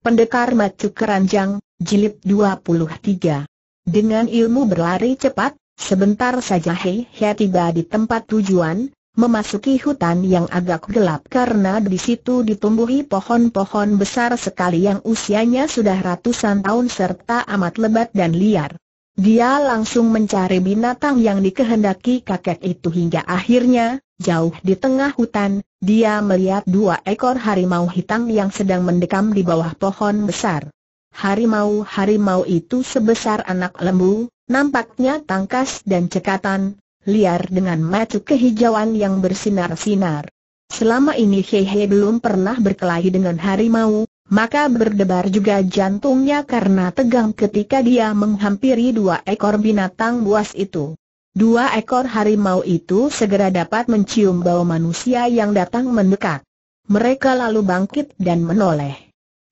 Pendekar Macu Keranjang, Jilid 23 Dengan ilmu berlari cepat, sebentar saja Hei Hei tiba di tempat tujuan, memasuki hutan yang agak gelap karena di situ ditumbuhi pohon-pohon besar sekali yang usianya sudah ratusan tahun serta amat lebat dan liar. Dia langsung mencari binatang yang dikehendaki kakek itu hingga akhirnya, Jauh di tengah hutan, dia melihat dua ekor harimau hitam yang sedang mendekam di bawah pohon besar. Harimau-harimau itu sebesar anak lembu, nampaknya tangkas dan cekatan, liar dengan mata kehijauan yang bersinar-sinar. Selama ini Hehe belum pernah berkelahi dengan harimau, maka berdebar juga jantungnya karena tegang ketika dia menghampiri dua ekor binatang buas itu. Dua ekor harimau itu segera dapat mencium bau manusia yang datang mendekat. Mereka lalu bangkit dan menoleh.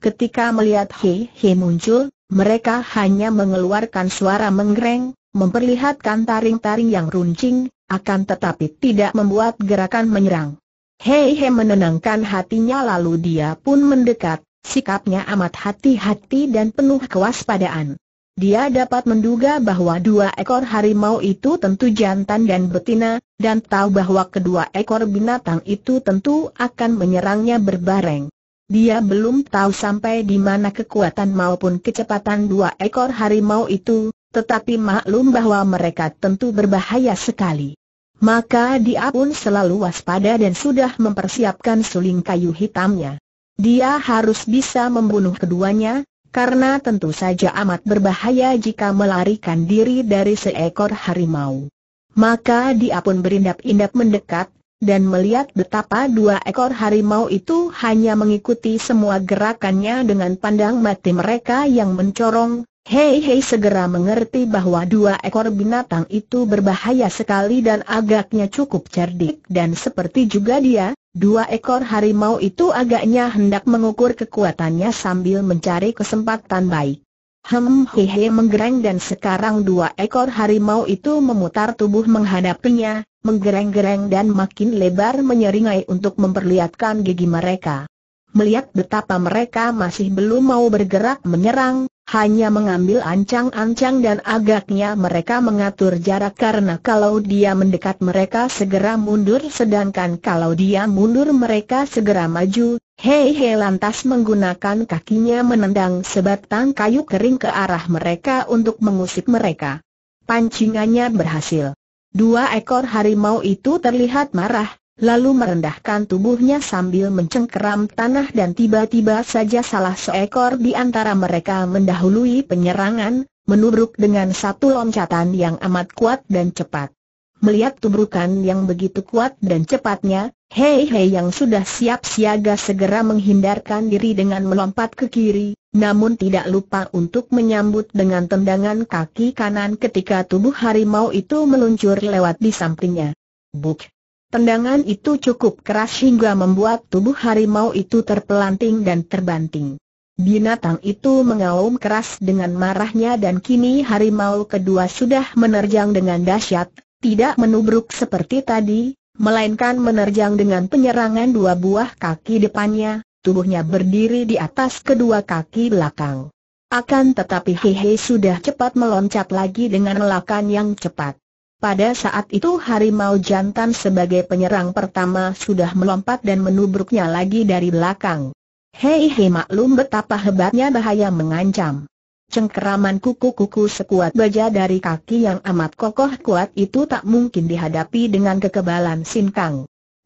Ketika melihat Hei Hei muncul, mereka hanya mengeluarkan suara menggereng, memperlihatkan taring-taring yang runcing, akan tetapi tidak membuat gerakan menyerang. Hei Hei menenangkan hatinya lalu dia pun mendekat, sikapnya amat hati-hati dan penuh kewaspadaan. Dia dapat menduga bahwa dua ekor harimau itu tentu jantan dan betina, dan tahu bahwa kedua ekor binatang itu tentu akan menyerangnya berbareng. Dia belum tahu sampai di mana kekuatan maupun kecepatan dua ekor harimau itu, tetapi maklum bahwa mereka tentu berbahaya sekali. Maka dia pun selalu waspada dan sudah mempersiapkan suling kayu hitamnya. Dia harus bisa membunuh keduanya, karena tentu saja amat berbahaya jika melarikan diri dari seekor harimau. Maka dia pun berindap-indap mendekat, dan melihat betapa dua ekor harimau itu hanya mengikuti semua gerakannya dengan pandang mati mereka yang mencorong. Hei hei segera mengerti bahwa dua ekor binatang itu berbahaya sekali dan agaknya cukup cerdik dan seperti juga dia, Dua ekor harimau itu agaknya hendak mengukur kekuatannya sambil mencari kesempatan baik. Hem hehe menggereng dan sekarang dua ekor harimau itu memutar tubuh menghadapinya, menggereng-gereng dan makin lebar menyeringai untuk memperlihatkan gigi mereka. Melihat betapa mereka masih belum mau bergerak menyerang, hanya mengambil ancang-ancang dan agaknya mereka mengatur jarak karena kalau dia mendekat mereka segera mundur sedangkan kalau dia mundur mereka segera maju. Hei Hei lantas menggunakan kakinya menendang sebatang kayu kering ke arah mereka untuk mengusik mereka. Pancingannya berhasil. Dua ekor harimau itu terlihat marah, lalu merendahkan tubuhnya sambil mencengkeram tanah dan tiba-tiba saja salah seekor di antara mereka mendahului penyerangan, menubruk dengan satu loncatan yang amat kuat dan cepat. Melihat tubrukan yang begitu kuat dan cepatnya, Hei Hei yang sudah siap siaga segera menghindarkan diri dengan melompat ke kiri, namun tidak lupa untuk menyambut dengan tendangan kaki kanan ketika tubuh harimau itu meluncur lewat di sampingnya. Buk! Tendangan itu cukup keras hingga membuat tubuh harimau itu terpelanting dan terbanting. Binatang itu mengaum keras dengan marahnya dan kini harimau kedua sudah menerjang dengan dahsyat, tidak menubruk seperti tadi, melainkan menerjang dengan penyerangan dua buah kaki depannya, tubuhnya berdiri di atas kedua kaki belakang. Akan tetapi Hehe sudah cepat meloncat lagi dengan lelakan yang cepat. Pada saat itu harimau jantan sebagai penyerang pertama sudah melompat dan menubruknya lagi dari belakang. Hei hei maklum betapa hebatnya bahaya mengancam. Cengkeraman kuku-kuku sekuat baja dari kaki yang amat kokoh kuat itu tak mungkin dihadapi dengan kekebalan Sin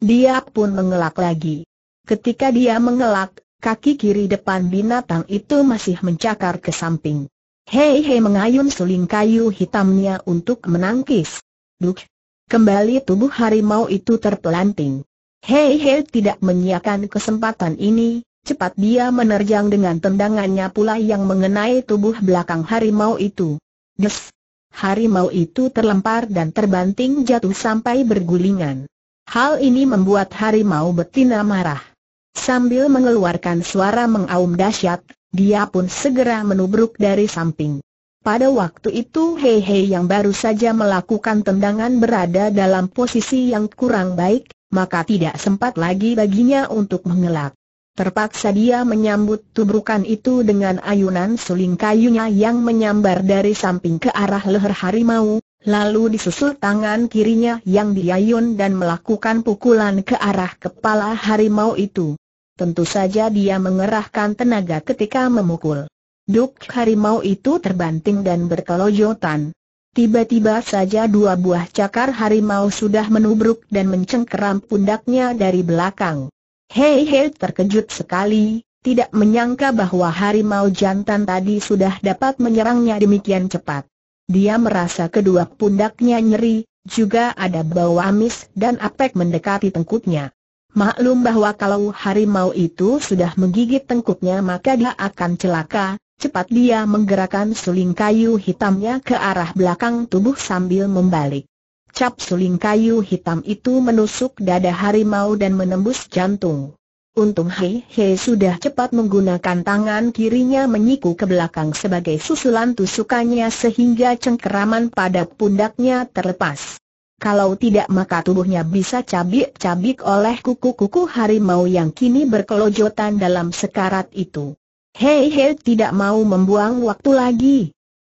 Dia pun mengelak lagi. Ketika dia mengelak, kaki kiri depan binatang itu masih mencakar ke samping. Hei hei mengayun suling kayu hitamnya untuk menangkis. Kembali tubuh harimau itu terpelanting. Hei Hei tidak menyiakan kesempatan ini, cepat dia menerjang dengan tendangannya pula yang mengenai tubuh belakang harimau itu. Des! Harimau itu terlempar dan terbanting jatuh sampai bergulingan. Hal ini membuat harimau betina marah. Sambil mengeluarkan suara mengaum dahsyat, dia pun segera menubruk dari samping. Pada waktu itu Hei Hei yang baru saja melakukan tendangan berada dalam posisi yang kurang baik, maka tidak sempat lagi baginya untuk mengelak. Terpaksa dia menyambut tubrukan itu dengan ayunan suling kayunya yang menyambar dari samping ke arah leher harimau, lalu disusul tangan kirinya yang diayun dan melakukan pukulan ke arah kepala harimau itu. Tentu saja dia mengerahkan tenaga ketika memukul. Duk harimau itu terbanting dan berkelojotan. Tiba-tiba saja dua buah cakar harimau sudah menubruk dan mencengkeram pundaknya dari belakang. Hei hei terkejut sekali, tidak menyangka bahwa harimau jantan tadi sudah dapat menyerangnya demikian cepat. Dia merasa kedua pundaknya nyeri, juga ada bau amis dan apek mendekati tengkuknya. Maklum bahwa kalau harimau itu sudah menggigit tengkuknya maka dia akan celaka, Cepat dia menggerakkan suling kayu hitamnya ke arah belakang tubuh sambil membalik. Cap suling kayu hitam itu menusuk dada harimau dan menembus jantung. Untung Hei Hei sudah cepat menggunakan tangan kirinya menyiku ke belakang sebagai susulan tusukannya sehingga cengkeraman pada pundaknya terlepas. Kalau tidak maka tubuhnya bisa cabik-cabik oleh kuku-kuku harimau yang kini berkelojotan dalam sekarat itu. Hei Hei tidak mau membuang waktu lagi.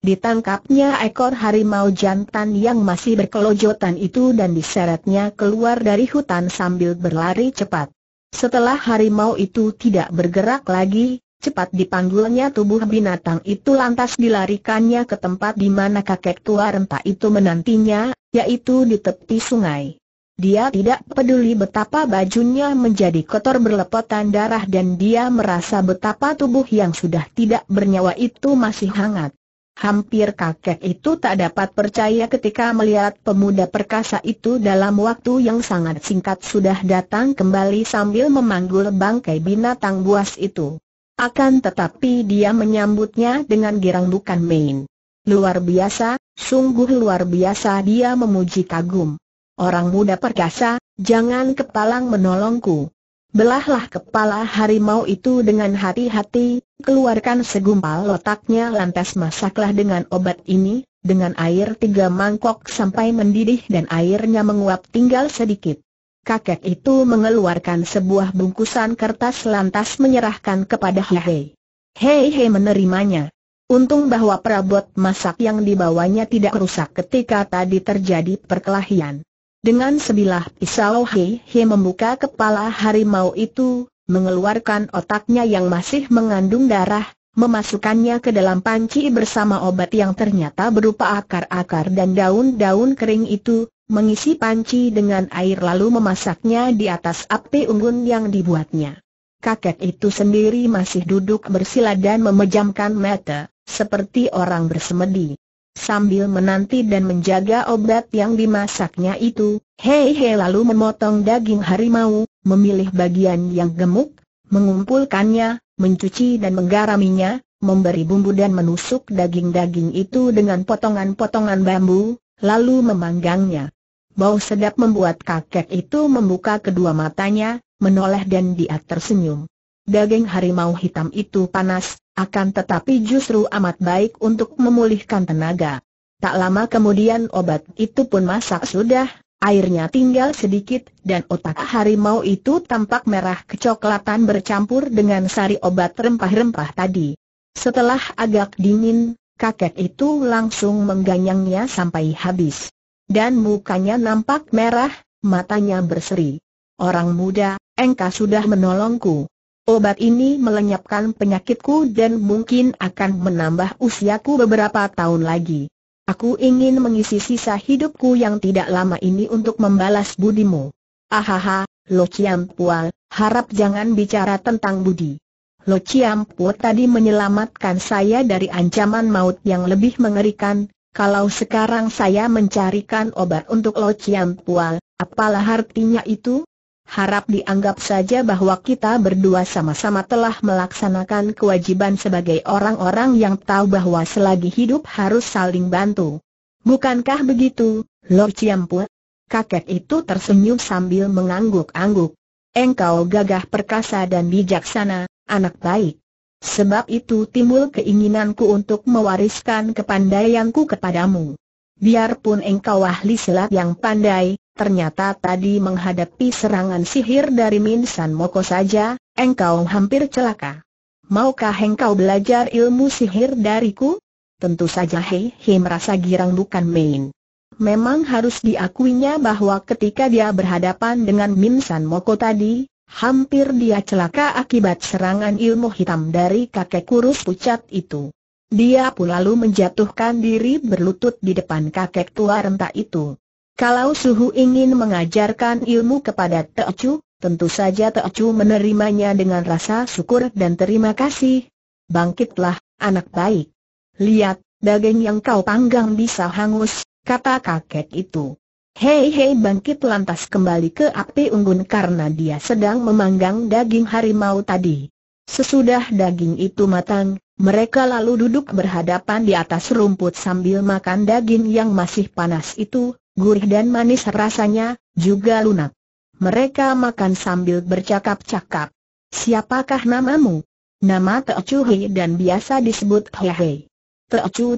Ditangkapnya ekor harimau jantan yang masih berkelojotan itu dan diseretnya keluar dari hutan sambil berlari cepat. Setelah harimau itu tidak bergerak lagi, cepat dipanggulnya tubuh binatang itu lantas dilarikannya ke tempat di mana kakek tua renta itu menantinya, yaitu di tepi sungai. Dia tidak peduli betapa bajunya menjadi kotor berlepotan darah dan dia merasa betapa tubuh yang sudah tidak bernyawa itu masih hangat. Hampir kakek itu tak dapat percaya ketika melihat pemuda perkasa itu dalam waktu yang sangat singkat sudah datang kembali sambil memanggul bangkai binatang buas itu. Akan tetapi dia menyambutnya dengan girang bukan main. Luar biasa, sungguh luar biasa dia memuji kagum. Orang muda perkasa, jangan kepalang menolongku. Belahlah kepala harimau itu dengan hati-hati, keluarkan segumpal letaknya lantas masaklah dengan obat ini, dengan air tiga mangkok sampai mendidih dan airnya menguap tinggal sedikit. Kakek itu mengeluarkan sebuah bungkusan kertas lantas menyerahkan kepada Hei. Hei Hei menerimanya. Untung bahwa perabot masak yang dibawanya tidak rusak ketika tadi terjadi perkelahian. Dengan sebilah pisau Hei Hei membuka kepala harimau itu, mengeluarkan otaknya yang masih mengandung darah, memasukkannya ke dalam panci bersama obat yang ternyata berupa akar-akar dan daun-daun kering itu, mengisi panci dengan air lalu memasaknya di atas api unggun yang dibuatnya. Kakek itu sendiri masih duduk bersila dan memejamkan mata, seperti orang bersemedi sambil menanti dan menjaga obat yang dimasaknya itu, Hei Hei lalu memotong daging harimau, memilih bagian yang gemuk, mengumpulkannya, mencuci dan menggaraminya, memberi bumbu dan menusuk daging-daging itu dengan potongan-potongan bambu, lalu memanggangnya. Bau sedap membuat kakek itu membuka kedua matanya, menoleh dan dia tersenyum. Daging harimau hitam itu panas, akan tetapi justru amat baik untuk memulihkan tenaga. Tak lama kemudian obat itu pun masak sudah, airnya tinggal sedikit dan otak harimau itu tampak merah kecoklatan bercampur dengan sari obat rempah-rempah tadi. Setelah agak dingin, kakek itu langsung mengganyangnya sampai habis. Dan mukanya nampak merah, matanya berseri. Orang muda, engkau sudah menolongku. Obat ini melenyapkan penyakitku dan mungkin akan menambah usiaku beberapa tahun lagi. Aku ingin mengisi sisa hidupku yang tidak lama ini untuk membalas budimu. Ahaha, Lo Chiam Pual, harap jangan bicara tentang budi. Lo Chiam Pual tadi menyelamatkan saya dari ancaman maut yang lebih mengerikan. Kalau sekarang saya mencarikan obat untuk Lo Chiam Pual, apalah artinya itu? harap dianggap saja bahwa kita berdua sama-sama telah melaksanakan kewajiban sebagai orang-orang yang tahu bahwa selagi hidup harus saling bantu. Bukankah begitu, Lord Ciampu? Kakek itu tersenyum sambil mengangguk-angguk. Engkau gagah perkasa dan bijaksana, anak baik. Sebab itu timbul keinginanku untuk mewariskan kepandaianku kepadamu. Biarpun engkau ahli selat yang pandai, ternyata tadi menghadapi serangan sihir dari Min San Moko saja, engkau hampir celaka. Maukah engkau belajar ilmu sihir dariku? Tentu saja Hei Hei merasa girang bukan main. Memang harus diakuinya bahwa ketika dia berhadapan dengan Min San Moko tadi, hampir dia celaka akibat serangan ilmu hitam dari kakek kurus pucat itu. Dia pun lalu menjatuhkan diri berlutut di depan kakek tua renta itu. Kalau Suhu ingin mengajarkan ilmu kepada Teocu, tentu saja Teocu menerimanya dengan rasa syukur dan terima kasih. Bangkitlah, anak baik. Lihat, daging yang kau panggang bisa hangus, kata kakek itu. Hei hei bangkit lantas kembali ke api unggun karena dia sedang memanggang daging harimau tadi. Sesudah daging itu matang, mereka lalu duduk berhadapan di atas rumput sambil makan daging yang masih panas itu, gurih dan manis rasanya, juga lunak. Mereka makan sambil bercakap-cakap. Siapakah namamu? Nama Teocu Hei dan biasa disebut Hei Hei.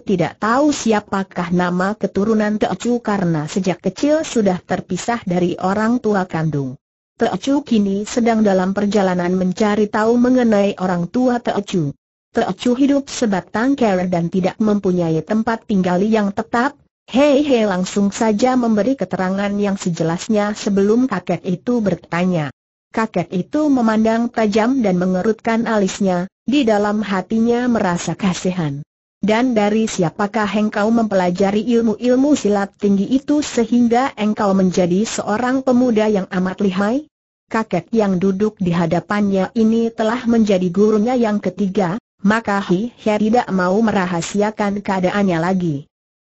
tidak tahu siapakah nama keturunan Teochu karena sejak kecil sudah terpisah dari orang tua kandung. Teochu kini sedang dalam perjalanan mencari tahu mengenai orang tua Teochu. Teochu hidup sebatang kera dan tidak mempunyai tempat tinggal yang tetap, Hei Hei langsung saja memberi keterangan yang sejelasnya sebelum kakek itu bertanya. Kakek itu memandang tajam dan mengerutkan alisnya, di dalam hatinya merasa kasihan. Dan dari siapakah engkau mempelajari ilmu-ilmu silat tinggi itu sehingga engkau menjadi seorang pemuda yang amat lihai? Kakek yang duduk di hadapannya ini telah menjadi gurunya yang ketiga, maka Hi He tidak mau merahasiakan keadaannya lagi.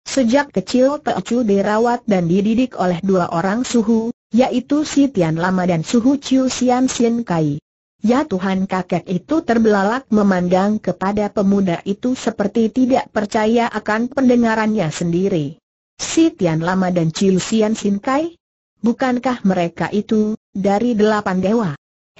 Sejak kecil Chu dirawat dan dididik oleh dua orang suhu, yaitu si Tian Lama dan suhu Chiu Sian Sian Kai. Ya Tuhan kakek itu terbelalak memandang kepada pemuda itu seperti tidak percaya akan pendengarannya sendiri. Si Tian Lama dan Chiu Sian Sian Kai? Bukankah mereka itu, dari delapan dewa?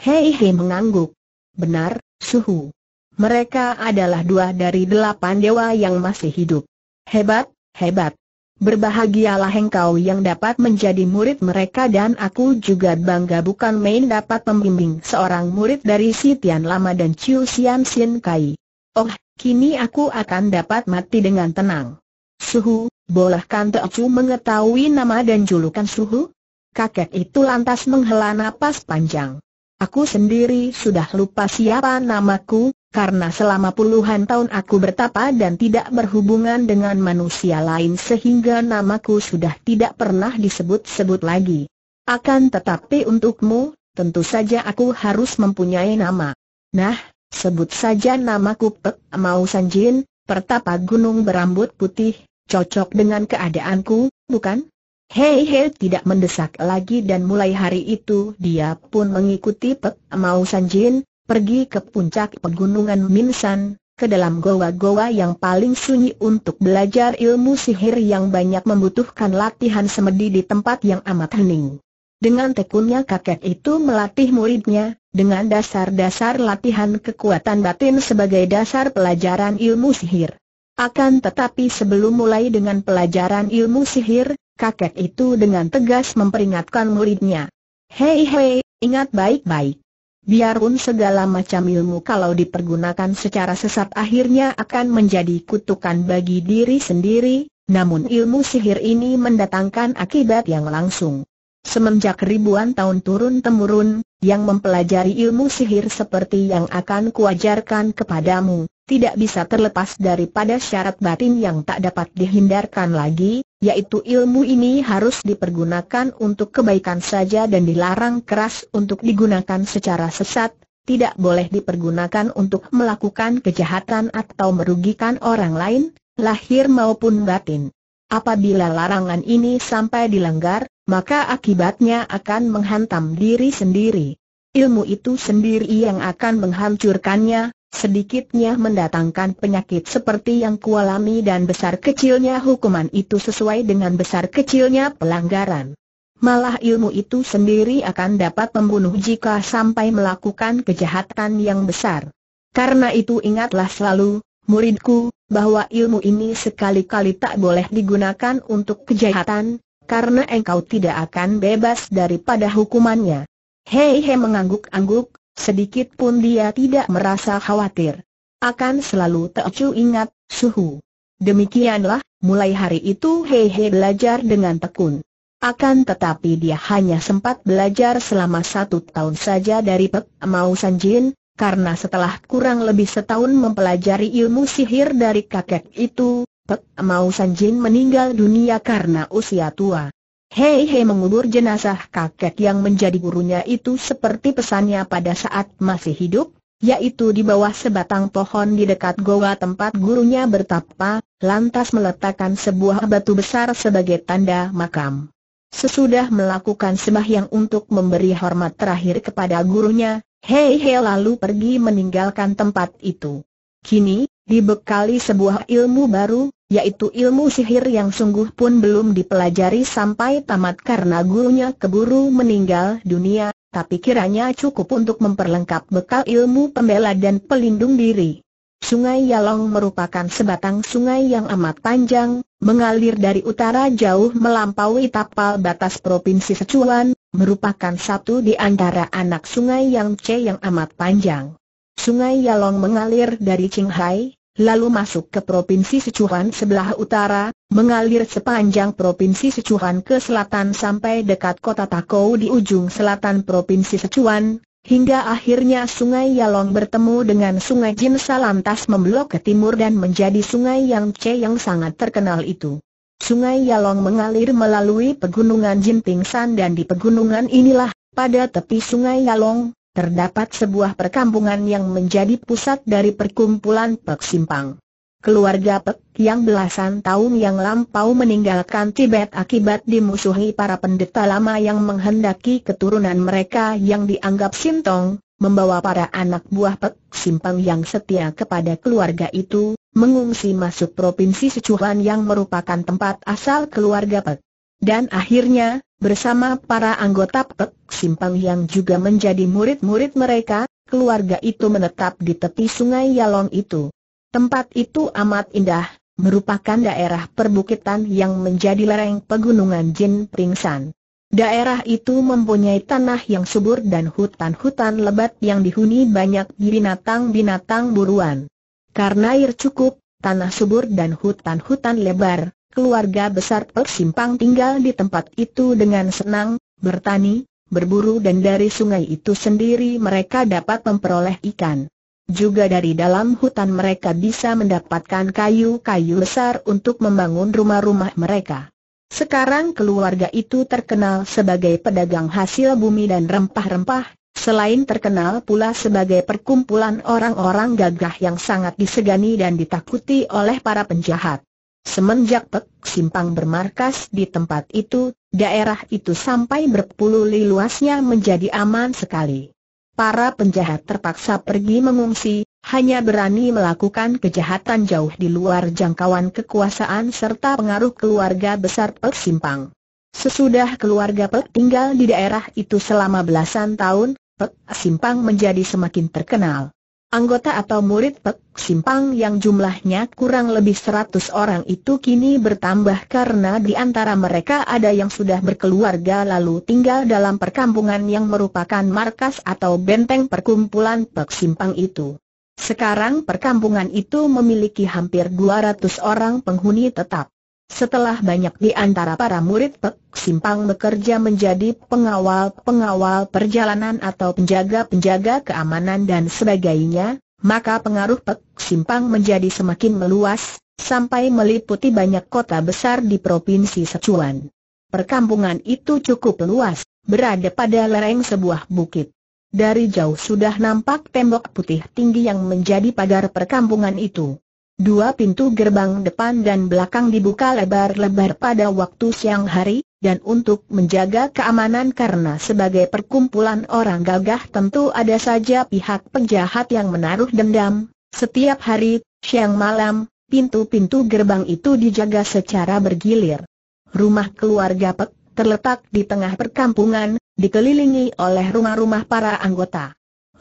Hei Hei mengangguk. Benar, suhu. Mereka adalah dua dari delapan dewa yang masih hidup. Hebat, Hebat. Berbahagialah engkau yang dapat menjadi murid mereka dan aku juga bangga bukan main dapat membimbing seorang murid dari si Tian Lama dan Chiu Sian Sin Kai. Oh, kini aku akan dapat mati dengan tenang. Suhu, bolehkan Chu mengetahui nama dan julukan Suhu? Kakek itu lantas menghela napas panjang. Aku sendiri sudah lupa siapa namaku, karena selama puluhan tahun aku bertapa dan tidak berhubungan dengan manusia lain sehingga namaku sudah tidak pernah disebut-sebut lagi. Akan tetapi untukmu, tentu saja aku harus mempunyai nama. Nah, sebut saja namaku Pek Mau Sanjin, pertapa gunung berambut putih, cocok dengan keadaanku, bukan? Hei Hei tidak mendesak lagi dan mulai hari itu dia pun mengikuti Pek Mau Sanjin, pergi ke puncak pegunungan Minsan, ke dalam goa-goa yang paling sunyi untuk belajar ilmu sihir yang banyak membutuhkan latihan semedi di tempat yang amat hening. Dengan tekunnya kakek itu melatih muridnya, dengan dasar-dasar latihan kekuatan batin sebagai dasar pelajaran ilmu sihir. Akan tetapi sebelum mulai dengan pelajaran ilmu sihir, kakek itu dengan tegas memperingatkan muridnya. Hei hei, ingat baik-baik. Biarpun segala macam ilmu kalau dipergunakan secara sesat akhirnya akan menjadi kutukan bagi diri sendiri, namun ilmu sihir ini mendatangkan akibat yang langsung. Semenjak ribuan tahun turun-temurun, yang mempelajari ilmu sihir seperti yang akan kuajarkan kepadamu, tidak bisa terlepas daripada syarat batin yang tak dapat dihindarkan lagi, yaitu ilmu ini harus dipergunakan untuk kebaikan saja dan dilarang keras untuk digunakan secara sesat, tidak boleh dipergunakan untuk melakukan kejahatan atau merugikan orang lain, lahir maupun batin. Apabila larangan ini sampai dilanggar, maka akibatnya akan menghantam diri sendiri. Ilmu itu sendiri yang akan menghancurkannya, sedikitnya mendatangkan penyakit seperti yang kualami dan besar kecilnya hukuman itu sesuai dengan besar kecilnya pelanggaran. Malah ilmu itu sendiri akan dapat membunuh jika sampai melakukan kejahatan yang besar. Karena itu ingatlah selalu, muridku, bahwa ilmu ini sekali-kali tak boleh digunakan untuk kejahatan, karena engkau tidak akan bebas daripada hukumannya. Hei he mengangguk-angguk, Sedikit pun dia tidak merasa khawatir. Akan selalu Teocu ingat, suhu. Demikianlah, mulai hari itu Hehe belajar dengan tekun. Akan tetapi dia hanya sempat belajar selama satu tahun saja dari Pek Mau Sanjin, karena setelah kurang lebih setahun mempelajari ilmu sihir dari kakek itu, Pek Mau Sanjin meninggal dunia karena usia tua. Hei Hei mengubur jenazah kakek yang menjadi gurunya itu seperti pesannya pada saat masih hidup, yaitu di bawah sebatang pohon di dekat goa tempat gurunya bertapa, lantas meletakkan sebuah batu besar sebagai tanda makam. Sesudah melakukan sembahyang untuk memberi hormat terakhir kepada gurunya, Hei Hei lalu pergi meninggalkan tempat itu. Kini, dibekali sebuah ilmu baru, yaitu ilmu sihir yang sungguh pun belum dipelajari sampai tamat karena gurunya keburu meninggal dunia, tapi kiranya cukup untuk memperlengkap bekal ilmu pembela dan pelindung diri. Sungai Yalong merupakan sebatang sungai yang amat panjang, mengalir dari utara jauh melampaui tapal batas Provinsi Sichuan, merupakan satu di antara anak sungai Yangtze yang amat panjang. Sungai Yalong mengalir dari Qinghai, lalu masuk ke Provinsi Sichuan sebelah utara, mengalir sepanjang Provinsi Sichuan ke selatan sampai dekat kota Takou di ujung selatan Provinsi Sichuan, hingga akhirnya Sungai Yalong bertemu dengan Sungai Jinsa lantas memblok ke timur dan menjadi Sungai Yangtze yang sangat terkenal itu. Sungai Yalong mengalir melalui pegunungan Jinpingsan dan di pegunungan inilah, pada tepi Sungai Yalong, terdapat sebuah perkampungan yang menjadi pusat dari perkumpulan Pek Simpang. Keluarga Pek yang belasan tahun yang lampau meninggalkan Tibet akibat dimusuhi para pendeta lama yang menghendaki keturunan mereka yang dianggap Sintong, membawa para anak buah Pek Simpang yang setia kepada keluarga itu, mengungsi masuk provinsi Sichuan yang merupakan tempat asal keluarga Pek. Dan akhirnya, Bersama para anggota Pek Simpang yang juga menjadi murid-murid mereka, keluarga itu menetap di tepi sungai Yalong itu. Tempat itu amat indah, merupakan daerah perbukitan yang menjadi lereng pegunungan Jin Pringsan. Daerah itu mempunyai tanah yang subur dan hutan-hutan lebat yang dihuni banyak binatang-binatang buruan. Karena air cukup, tanah subur dan hutan-hutan lebar, keluarga besar Persimpang tinggal di tempat itu dengan senang, bertani, berburu dan dari sungai itu sendiri mereka dapat memperoleh ikan. Juga dari dalam hutan mereka bisa mendapatkan kayu-kayu besar untuk membangun rumah-rumah mereka. Sekarang keluarga itu terkenal sebagai pedagang hasil bumi dan rempah-rempah, selain terkenal pula sebagai perkumpulan orang-orang gagah yang sangat disegani dan ditakuti oleh para penjahat. Semenjak Pek Simpang bermarkas di tempat itu, daerah itu sampai berpuluh li luasnya menjadi aman sekali. Para penjahat terpaksa pergi mengungsi, hanya berani melakukan kejahatan jauh di luar jangkauan kekuasaan serta pengaruh keluarga besar Pek Simpang. Sesudah keluarga Pek tinggal di daerah itu selama belasan tahun, Pek Simpang menjadi semakin terkenal. Anggota atau murid Pek Simpang yang jumlahnya kurang lebih seratus orang itu kini bertambah karena di antara mereka ada yang sudah berkeluarga lalu tinggal dalam perkampungan yang merupakan markas atau benteng perkumpulan Pek Simpang itu. Sekarang perkampungan itu memiliki hampir dua ratus orang penghuni tetap. Setelah banyak di antara para murid Pek Simpang bekerja menjadi pengawal-pengawal perjalanan atau penjaga-penjaga keamanan dan sebagainya, maka pengaruh Pek Simpang menjadi semakin meluas, sampai meliputi banyak kota besar di Provinsi Sichuan. Perkampungan itu cukup luas, berada pada lereng sebuah bukit. Dari jauh sudah nampak tembok putih tinggi yang menjadi pagar perkampungan itu. Dua pintu gerbang depan dan belakang dibuka lebar-lebar pada waktu siang hari, dan untuk menjaga keamanan karena sebagai perkumpulan orang gagah tentu ada saja pihak penjahat yang menaruh dendam. Setiap hari, siang malam, pintu-pintu gerbang itu dijaga secara bergilir. Rumah keluarga Pek terletak di tengah perkampungan, dikelilingi oleh rumah-rumah para anggota.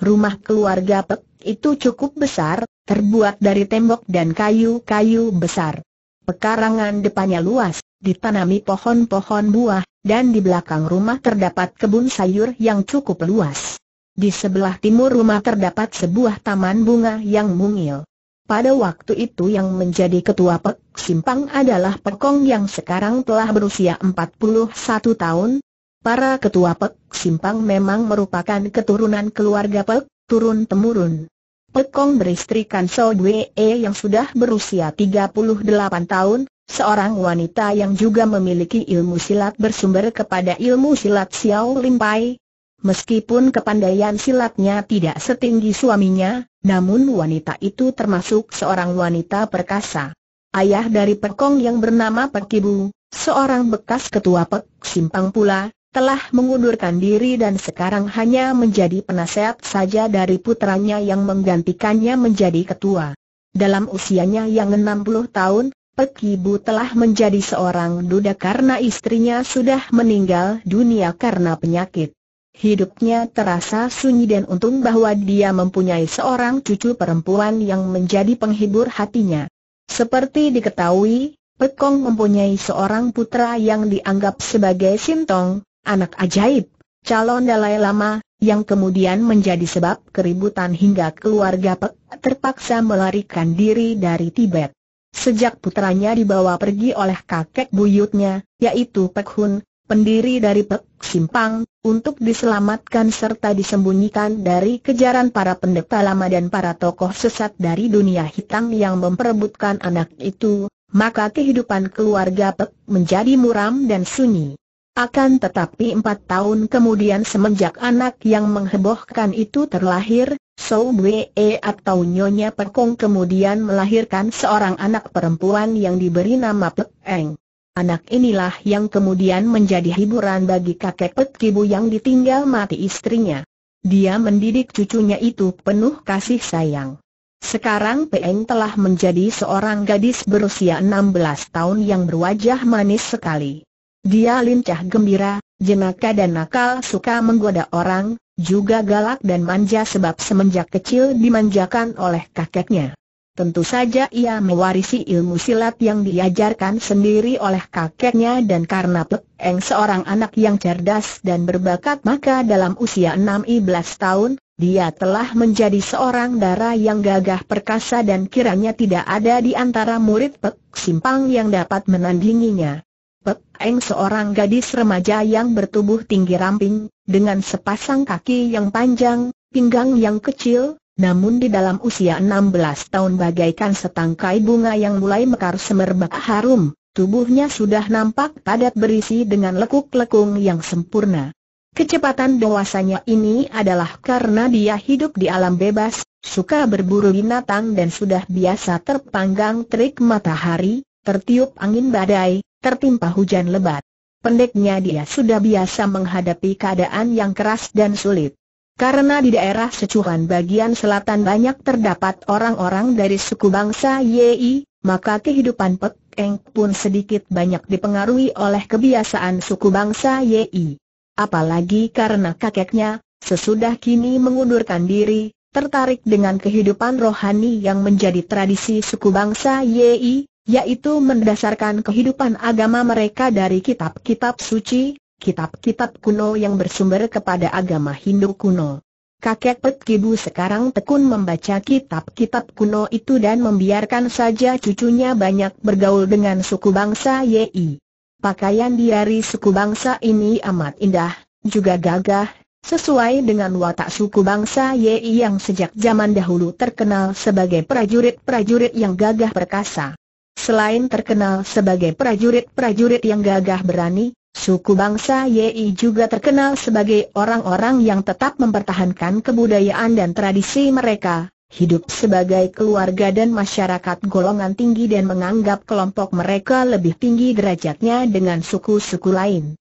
Rumah keluarga Pek itu cukup besar, terbuat dari tembok dan kayu-kayu besar. Pekarangan depannya luas, ditanami pohon-pohon buah, dan di belakang rumah terdapat kebun sayur yang cukup luas. Di sebelah timur rumah terdapat sebuah taman bunga yang mungil. Pada waktu itu yang menjadi ketua Pek Simpang adalah Pekong yang sekarang telah berusia 41 tahun, Para ketua Pek Simpang memang merupakan keturunan keluarga Pek, turun-temurun. Pek Kong beristrikan So Dwe e yang sudah berusia 38 tahun, seorang wanita yang juga memiliki ilmu silat bersumber kepada ilmu silat Xiao Limpai. Meskipun kepandaian silatnya tidak setinggi suaminya, namun wanita itu termasuk seorang wanita perkasa. Ayah dari Pekong yang bernama Pekibu, seorang bekas ketua Pek Simpang pula, telah mengundurkan diri dan sekarang hanya menjadi penasehat saja dari putranya yang menggantikannya menjadi ketua. Dalam usianya yang 60 tahun, Pek Ibu telah menjadi seorang duda karena istrinya sudah meninggal dunia karena penyakit. Hidupnya terasa sunyi dan untung bahwa dia mempunyai seorang cucu perempuan yang menjadi penghibur hatinya. Seperti diketahui, Pekong mempunyai seorang putra yang dianggap sebagai Sintong, Anak ajaib, calon Dalai Lama, yang kemudian menjadi sebab keributan hingga keluarga Pek terpaksa melarikan diri dari Tibet. Sejak putranya dibawa pergi oleh kakek buyutnya, yaitu Pek Hun, pendiri dari Pek Simpang, untuk diselamatkan serta disembunyikan dari kejaran para pendeta lama dan para tokoh sesat dari dunia hitam yang memperebutkan anak itu, maka kehidupan keluarga Pek menjadi muram dan sunyi. Akan tetapi empat tahun kemudian semenjak anak yang menghebohkan itu terlahir, Sou Wee e atau Nyonya Pekong kemudian melahirkan seorang anak perempuan yang diberi nama Pek Eng. Anak inilah yang kemudian menjadi hiburan bagi kakek Pek Kibu yang ditinggal mati istrinya. Dia mendidik cucunya itu penuh kasih sayang. Sekarang Peng telah menjadi seorang gadis berusia 16 tahun yang berwajah manis sekali. Dia lincah gembira, jenaka dan nakal suka menggoda orang, juga galak dan manja sebab semenjak kecil dimanjakan oleh kakeknya. Tentu saja ia mewarisi ilmu silat yang diajarkan sendiri oleh kakeknya dan karena Pek Eng seorang anak yang cerdas dan berbakat maka dalam usia 16 tahun, dia telah menjadi seorang dara yang gagah perkasa dan kiranya tidak ada di antara murid Pek Simpang yang dapat menandinginya. Pep Eng seorang gadis remaja yang bertubuh tinggi ramping, dengan sepasang kaki yang panjang, pinggang yang kecil, namun di dalam usia 16 tahun bagaikan setangkai bunga yang mulai mekar semerbak harum, tubuhnya sudah nampak padat berisi dengan lekuk-lekung yang sempurna. Kecepatan dewasanya ini adalah karena dia hidup di alam bebas, suka berburu binatang dan sudah biasa terpanggang terik matahari, tertiup angin badai, tertimpa hujan lebat. Pendeknya dia sudah biasa menghadapi keadaan yang keras dan sulit. Karena di daerah Secuhan bagian selatan banyak terdapat orang-orang dari suku bangsa Yi, maka kehidupan Pek Eng pun sedikit banyak dipengaruhi oleh kebiasaan suku bangsa Yi. Apalagi karena kakeknya, sesudah kini mengundurkan diri, tertarik dengan kehidupan rohani yang menjadi tradisi suku bangsa Yi, yaitu mendasarkan kehidupan agama mereka dari kitab-kitab suci, kitab-kitab kuno yang bersumber kepada agama Hindu kuno. Kakek peti Kibu sekarang tekun membaca kitab-kitab kuno itu dan membiarkan saja cucunya banyak bergaul dengan suku bangsa Yi. Pakaian diari suku bangsa ini amat indah, juga gagah, sesuai dengan watak suku bangsa Yi yang sejak zaman dahulu terkenal sebagai prajurit-prajurit yang gagah perkasa. Selain terkenal sebagai prajurit-prajurit yang gagah berani, suku bangsa Yi juga terkenal sebagai orang-orang yang tetap mempertahankan kebudayaan dan tradisi mereka, hidup sebagai keluarga dan masyarakat golongan tinggi dan menganggap kelompok mereka lebih tinggi derajatnya dengan suku-suku lain.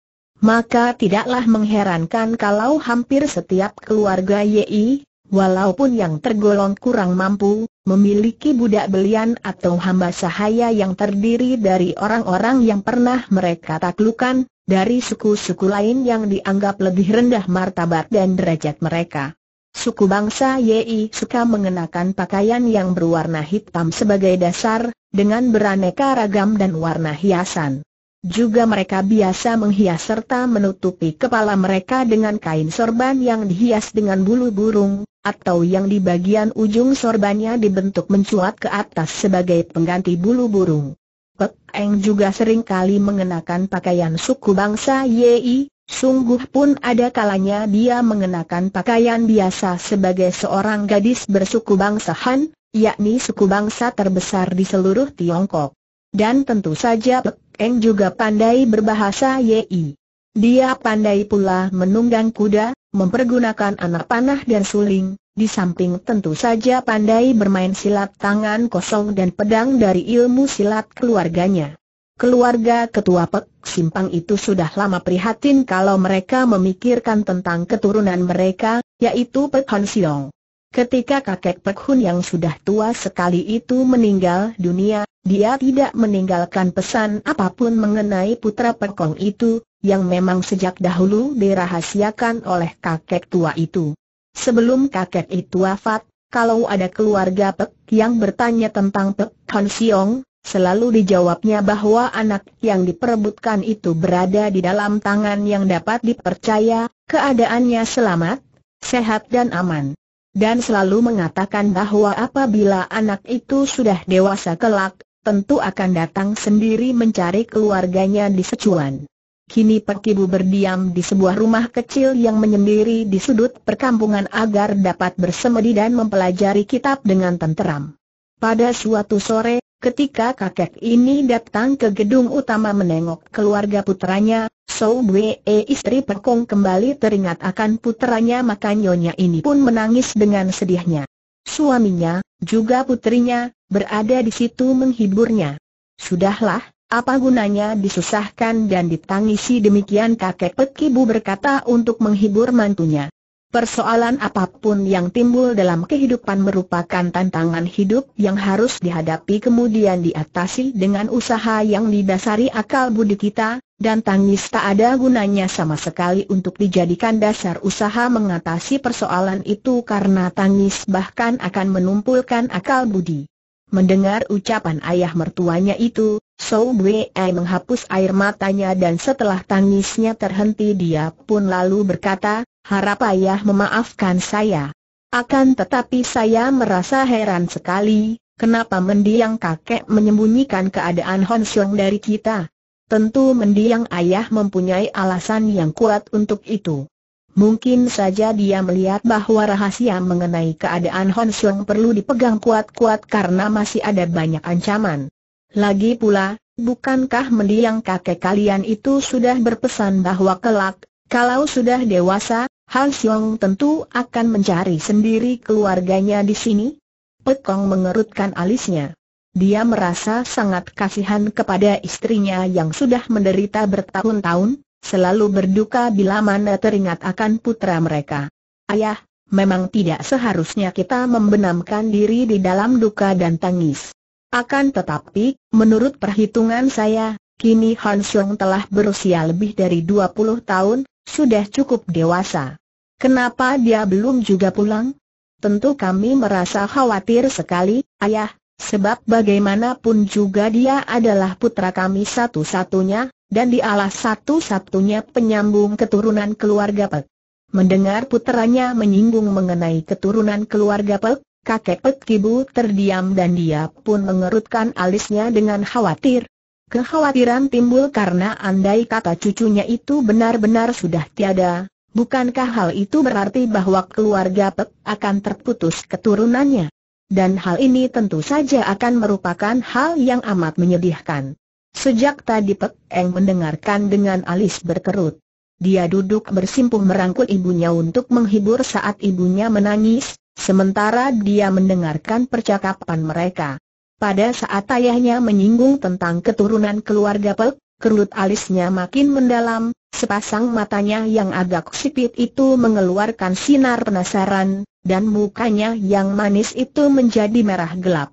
Maka tidaklah mengherankan kalau hampir setiap keluarga Yi walaupun yang tergolong kurang mampu, memiliki budak belian atau hamba sahaya yang terdiri dari orang-orang yang pernah mereka taklukan, dari suku-suku lain yang dianggap lebih rendah martabat dan derajat mereka. Suku bangsa Yi suka mengenakan pakaian yang berwarna hitam sebagai dasar, dengan beraneka ragam dan warna hiasan. Juga mereka biasa menghias serta menutupi kepala mereka dengan kain sorban yang dihias dengan bulu burung, atau yang di bagian ujung sorbannya dibentuk mencuat ke atas sebagai pengganti bulu burung. Pek Eng juga sering kali mengenakan pakaian suku bangsa Yi, sungguh pun ada kalanya dia mengenakan pakaian biasa sebagai seorang gadis bersuku bangsa Han, yakni suku bangsa terbesar di seluruh Tiongkok. Dan tentu saja Pek Eng juga pandai berbahasa Yi. Dia pandai pula menunggang kuda, mempergunakan anak panah dan suling, di samping tentu saja pandai bermain silat tangan kosong dan pedang dari ilmu silat keluarganya. Keluarga ketua Pek Simpang itu sudah lama prihatin kalau mereka memikirkan tentang keturunan mereka, yaitu Pek Hon Siong. Ketika kakek Pek Hun yang sudah tua sekali itu meninggal dunia, dia tidak meninggalkan pesan apapun mengenai putra perkong itu, yang memang sejak dahulu dirahasiakan oleh kakek tua itu. Sebelum kakek itu wafat, kalau ada keluarga Pek yang bertanya tentang Pek Han Siong, selalu dijawabnya bahwa anak yang diperebutkan itu berada di dalam tangan yang dapat dipercaya, keadaannya selamat, sehat dan aman. Dan selalu mengatakan bahwa apabila anak itu sudah dewasa kelak, tentu akan datang sendiri mencari keluarganya di Secuan. Kini Pekibu berdiam di sebuah rumah kecil yang menyendiri di sudut perkampungan agar dapat bersemedi dan mempelajari kitab dengan tenteram. Pada suatu sore, ketika kakek ini datang ke gedung utama menengok keluarga putranya, Sou Wee, istri Perkong kembali teringat akan putranya maka nyonya ini pun menangis dengan sedihnya. Suaminya, juga putrinya, berada di situ menghiburnya. Sudahlah, apa gunanya disusahkan dan ditangisi demikian kakek Pekibu berkata untuk menghibur mantunya. Persoalan apapun yang timbul dalam kehidupan merupakan tantangan hidup yang harus dihadapi kemudian diatasi dengan usaha yang didasari akal budi kita, dan tangis tak ada gunanya sama sekali untuk dijadikan dasar usaha mengatasi persoalan itu karena tangis bahkan akan menumpulkan akal budi. Mendengar ucapan ayah mertuanya itu, Sou Bwei menghapus air matanya dan setelah tangisnya terhenti dia pun lalu berkata, harap ayah memaafkan saya. Akan tetapi saya merasa heran sekali, kenapa mendiang kakek menyembunyikan keadaan Hon Siong dari kita. Tentu mendiang ayah mempunyai alasan yang kuat untuk itu. Mungkin saja dia melihat bahwa rahasia mengenai keadaan Hon Siong perlu dipegang kuat-kuat karena masih ada banyak ancaman. Lagi pula, bukankah mendiang kakek kalian itu sudah berpesan bahwa kelak, kalau sudah dewasa, Han Xiong tentu akan mencari sendiri keluarganya di sini? Pekong mengerutkan alisnya. Dia merasa sangat kasihan kepada istrinya yang sudah menderita bertahun-tahun, selalu berduka bila mana teringat akan putra mereka. Ayah, memang tidak seharusnya kita membenamkan diri di dalam duka dan tangis. Akan tetapi, menurut perhitungan saya, kini Han Xiong telah berusia lebih dari 20 tahun, sudah cukup dewasa. Kenapa dia belum juga pulang? Tentu kami merasa khawatir sekali, ayah, sebab bagaimanapun juga dia adalah putra kami satu-satunya, dan dialah satu-satunya penyambung keturunan keluarga Pek. Mendengar putranya menyinggung mengenai keturunan keluarga Pek, kakek Pek Kibu terdiam dan dia pun mengerutkan alisnya dengan khawatir. Kekhawatiran timbul karena andai kata cucunya itu benar-benar sudah tiada, bukankah hal itu berarti bahwa keluarga Pek akan terputus keturunannya? Dan hal ini tentu saja akan merupakan hal yang amat menyedihkan. Sejak tadi Pek Eng mendengarkan dengan alis berkerut. Dia duduk bersimpuh merangkul ibunya untuk menghibur saat ibunya menangis, sementara dia mendengarkan percakapan mereka. Pada saat ayahnya menyinggung tentang keturunan keluarga Pek, kerut alisnya makin mendalam, sepasang matanya yang agak sipit itu mengeluarkan sinar penasaran, dan mukanya yang manis itu menjadi merah gelap.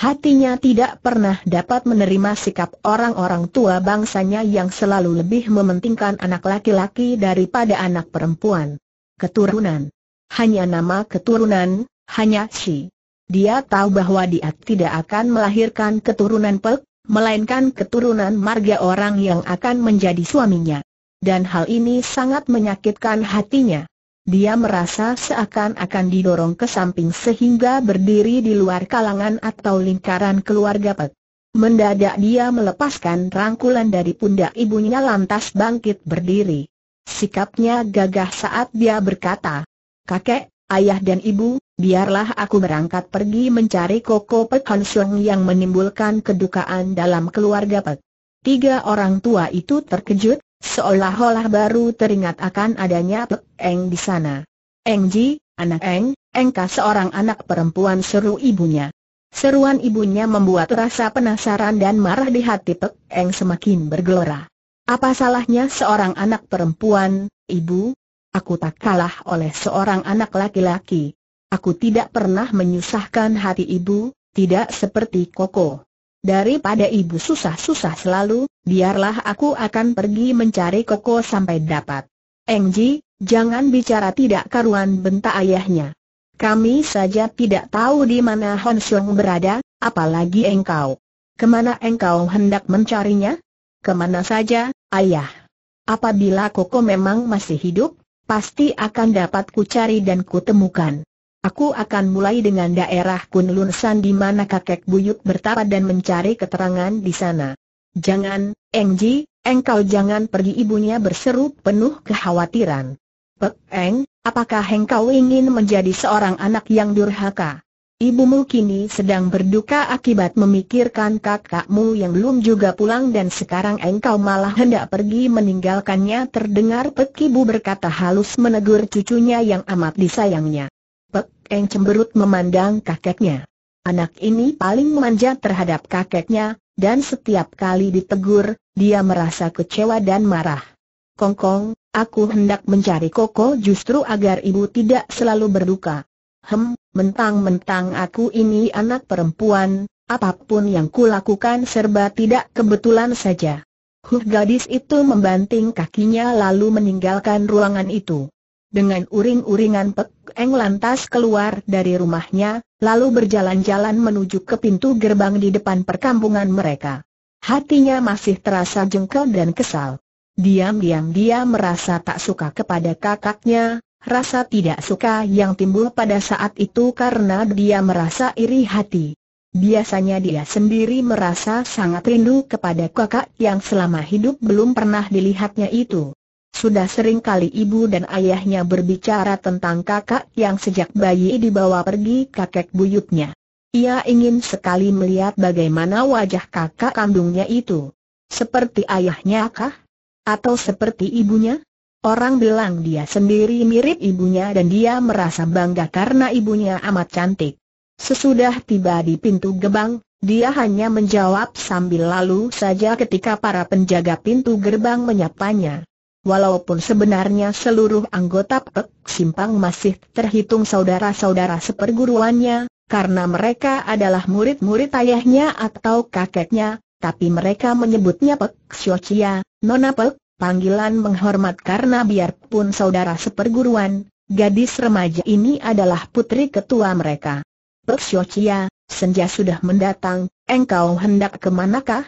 Hatinya tidak pernah dapat menerima sikap orang-orang tua bangsanya yang selalu lebih mementingkan anak laki-laki daripada anak perempuan. Keturunan. Hanya nama keturunan, hanya si. Dia tahu bahwa dia tidak akan melahirkan keturunan Pek, melainkan keturunan marga orang yang akan menjadi suaminya. Dan hal ini sangat menyakitkan hatinya. Dia merasa seakan-akan didorong ke samping sehingga berdiri di luar kalangan atau lingkaran keluarga Pek. Mendadak dia melepaskan rangkulan dari pundak ibunya lantas bangkit berdiri. Sikapnya gagah saat dia berkata, Kakek, Ayah dan ibu, biarlah aku berangkat pergi mencari Koko Pek Hansyong yang menimbulkan kedukaan dalam keluarga Pek. Tiga orang tua itu terkejut, seolah-olah baru teringat akan adanya Pek Eng di sana. Eng Ji, anak Eng, Engka seorang anak perempuan seru ibunya. Seruan ibunya membuat rasa penasaran dan marah di hati Pek Eng semakin bergelora. Apa salahnya seorang anak perempuan, ibu, Aku tak kalah oleh seorang anak laki-laki. Aku tidak pernah menyusahkan hati ibu, tidak seperti Koko. Daripada ibu susah-susah selalu, biarlah aku akan pergi mencari Koko sampai dapat. Engji, jangan bicara tidak karuan bentak ayahnya. Kami saja tidak tahu di mana Hon Xiong berada, apalagi engkau. Kemana engkau hendak mencarinya? Kemana saja, ayah? Apabila Koko memang masih hidup, pasti akan dapat kucari dan kutemukan. Aku akan mulai dengan daerah Kunlun San di mana kakek buyut bertapa dan mencari keterangan di sana. Jangan, Engji, engkau jangan pergi ibunya berseru penuh kekhawatiran. Pek Eng, apakah engkau ingin menjadi seorang anak yang durhaka? Ibumu kini sedang berduka akibat memikirkan kakakmu yang belum juga pulang dan sekarang engkau malah hendak pergi meninggalkannya Terdengar Pek Ibu berkata halus menegur cucunya yang amat disayangnya Pek Eng cemberut memandang kakeknya Anak ini paling manja terhadap kakeknya, dan setiap kali ditegur, dia merasa kecewa dan marah Kongkong, aku hendak mencari koko justru agar ibu tidak selalu berduka Hem, mentang-mentang aku ini anak perempuan, apapun yang kulakukan serba tidak kebetulan saja. Huh gadis itu membanting kakinya lalu meninggalkan ruangan itu. Dengan uring-uringan Pek Eng lantas keluar dari rumahnya, lalu berjalan-jalan menuju ke pintu gerbang di depan perkampungan mereka. Hatinya masih terasa jengkel dan kesal. Diam-diam dia merasa tak suka kepada kakaknya, Rasa tidak suka yang timbul pada saat itu karena dia merasa iri hati. Biasanya dia sendiri merasa sangat rindu kepada kakak yang selama hidup belum pernah dilihatnya itu. Sudah sering kali ibu dan ayahnya berbicara tentang kakak yang sejak bayi dibawa pergi kakek buyutnya. Ia ingin sekali melihat bagaimana wajah kakak kandungnya itu. Seperti ayahnya kah? Atau seperti ibunya? Orang bilang dia sendiri mirip ibunya dan dia merasa bangga karena ibunya amat cantik. Sesudah tiba di pintu gerbang, dia hanya menjawab sambil lalu saja ketika para penjaga pintu gerbang menyapanya. Walaupun sebenarnya seluruh anggota Pek Simpang masih terhitung saudara-saudara seperguruannya, karena mereka adalah murid-murid ayahnya atau kakeknya, tapi mereka menyebutnya Pek Xiochia, Nona Pek, panggilan menghormat karena biarpun saudara seperguruan, gadis remaja ini adalah putri ketua mereka. Pek senja sudah mendatang, engkau hendak kemanakah?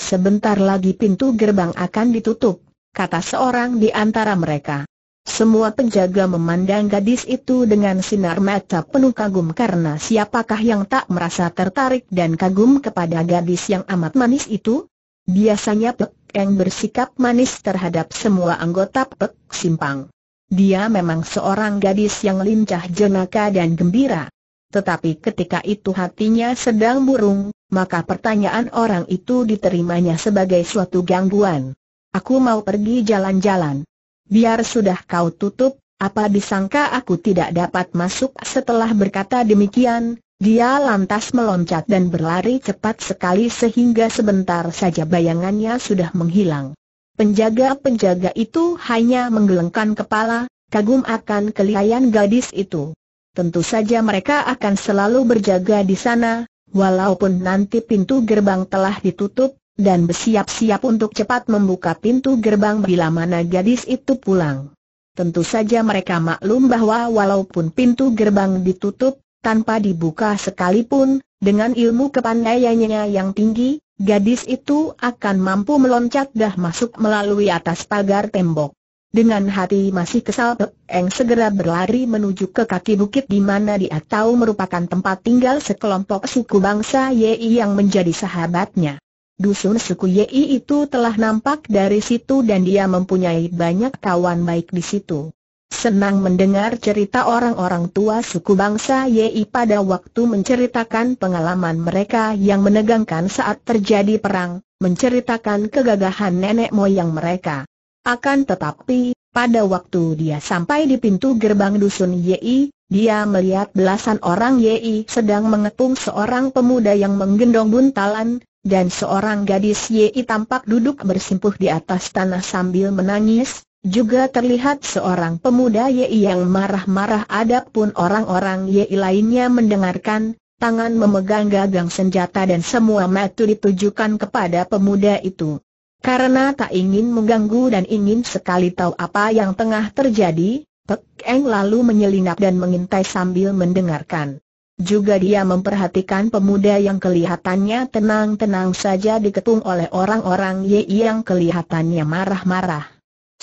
Sebentar lagi pintu gerbang akan ditutup, kata seorang di antara mereka. Semua penjaga memandang gadis itu dengan sinar mata penuh kagum karena siapakah yang tak merasa tertarik dan kagum kepada gadis yang amat manis itu? Biasanya Pek Eng bersikap manis terhadap semua anggota Pek Simpang. Dia memang seorang gadis yang lincah jenaka dan gembira. Tetapi ketika itu hatinya sedang burung, maka pertanyaan orang itu diterimanya sebagai suatu gangguan. Aku mau pergi jalan-jalan. Biar sudah kau tutup, apa disangka aku tidak dapat masuk setelah berkata demikian, dia lantas meloncat dan berlari cepat sekali sehingga sebentar saja bayangannya sudah menghilang. Penjaga-penjaga itu hanya menggelengkan kepala, kagum akan kelihayan gadis itu. Tentu saja mereka akan selalu berjaga di sana, walaupun nanti pintu gerbang telah ditutup, dan bersiap-siap untuk cepat membuka pintu gerbang bila mana gadis itu pulang. Tentu saja mereka maklum bahwa walaupun pintu gerbang ditutup, tanpa dibuka sekalipun, dengan ilmu kepandaiannya yang tinggi, gadis itu akan mampu meloncat dah masuk melalui atas pagar tembok. Dengan hati masih kesal, Eng segera berlari menuju ke kaki bukit di mana dia tahu merupakan tempat tinggal sekelompok suku bangsa Yi yang menjadi sahabatnya. Dusun suku Yi itu telah nampak dari situ dan dia mempunyai banyak kawan baik di situ senang mendengar cerita orang-orang tua suku bangsa Yi pada waktu menceritakan pengalaman mereka yang menegangkan saat terjadi perang, menceritakan kegagahan nenek moyang mereka. Akan tetapi, pada waktu dia sampai di pintu gerbang dusun Yi, dia melihat belasan orang Yi sedang mengepung seorang pemuda yang menggendong buntalan, dan seorang gadis Yi tampak duduk bersimpuh di atas tanah sambil menangis, juga terlihat seorang pemuda Yei yang marah-marah adapun orang-orang Yei lainnya mendengarkan, tangan memegang gagang senjata dan semua mata ditujukan kepada pemuda itu. Karena tak ingin mengganggu dan ingin sekali tahu apa yang tengah terjadi, Pek Eng lalu menyelinap dan mengintai sambil mendengarkan. Juga dia memperhatikan pemuda yang kelihatannya tenang-tenang saja diketung oleh orang-orang Yei yang kelihatannya marah-marah.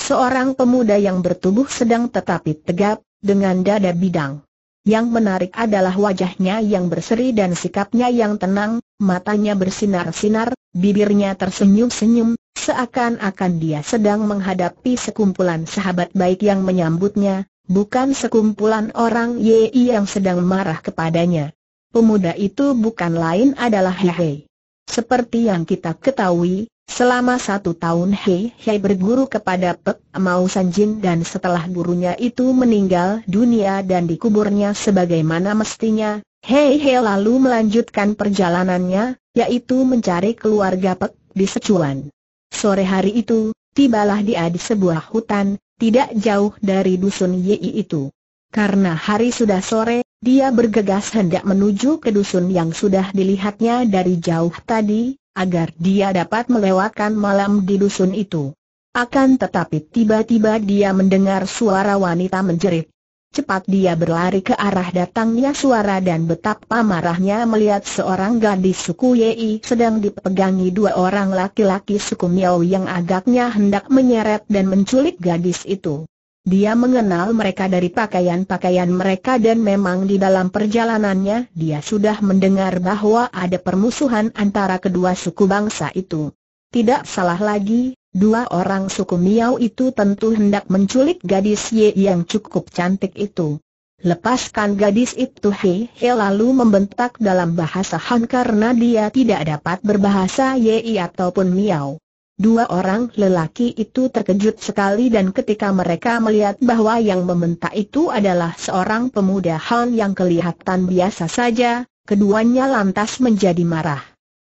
Seorang pemuda yang bertubuh sedang tetapi tegap, dengan dada bidang. Yang menarik adalah wajahnya yang berseri dan sikapnya yang tenang, matanya bersinar-sinar, bibirnya tersenyum-senyum, seakan-akan dia sedang menghadapi sekumpulan sahabat baik yang menyambutnya, bukan sekumpulan orang YI yang sedang marah kepadanya. Pemuda itu bukan lain adalah Hehe. Seperti yang kita ketahui, Selama satu tahun Hei Hei berguru kepada Pek Mau Sanjin dan setelah gurunya itu meninggal dunia dan dikuburnya sebagaimana mestinya, Hei Hei lalu melanjutkan perjalanannya, yaitu mencari keluarga Pek di Secuan. Sore hari itu, tibalah dia di sebuah hutan, tidak jauh dari dusun Yi itu. Karena hari sudah sore, dia bergegas hendak menuju ke dusun yang sudah dilihatnya dari jauh tadi, agar dia dapat melewatkan malam di dusun itu. Akan tetapi tiba-tiba dia mendengar suara wanita menjerit. Cepat dia berlari ke arah datangnya suara dan betapa marahnya melihat seorang gadis suku Yei sedang dipegangi dua orang laki-laki suku Miao yang agaknya hendak menyeret dan menculik gadis itu. Dia mengenal mereka dari pakaian-pakaian mereka dan memang di dalam perjalanannya dia sudah mendengar bahwa ada permusuhan antara kedua suku bangsa itu. Tidak salah lagi, dua orang suku Miao itu tentu hendak menculik gadis Ye yang cukup cantik itu. Lepaskan gadis itu hei! He lalu membentak dalam bahasa Han karena dia tidak dapat berbahasa Ye ataupun Miao. Dua orang lelaki itu terkejut sekali dan ketika mereka melihat bahwa yang meminta itu adalah seorang pemuda Han yang kelihatan biasa saja, keduanya lantas menjadi marah.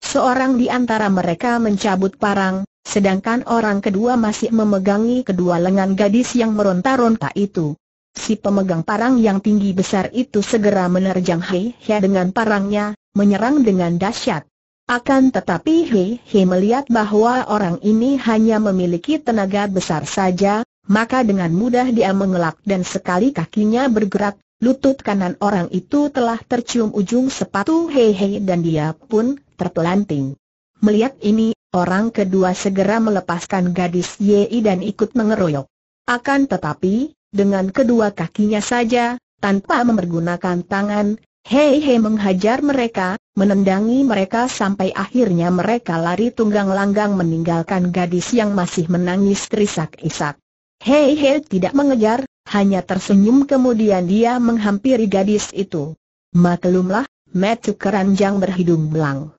Seorang di antara mereka mencabut parang, sedangkan orang kedua masih memegangi kedua lengan gadis yang meronta-ronta itu. Si pemegang parang yang tinggi besar itu segera menerjang Hei Hei dengan parangnya, menyerang dengan dahsyat. Akan tetapi Hei Hei melihat bahwa orang ini hanya memiliki tenaga besar saja, maka dengan mudah dia mengelak dan sekali kakinya bergerak, lutut kanan orang itu telah tercium ujung sepatu Hei Hei dan dia pun terpelanting. Melihat ini, orang kedua segera melepaskan gadis Yei dan ikut mengeroyok. Akan tetapi, dengan kedua kakinya saja, tanpa mempergunakan tangan, Hei Hei menghajar mereka, menendangi mereka sampai akhirnya mereka lari tunggang langgang meninggalkan gadis yang masih menangis terisak-isak. Hei Hei tidak mengejar, hanya tersenyum kemudian dia menghampiri gadis itu. Maklumlah, Matthew keranjang berhidung belang.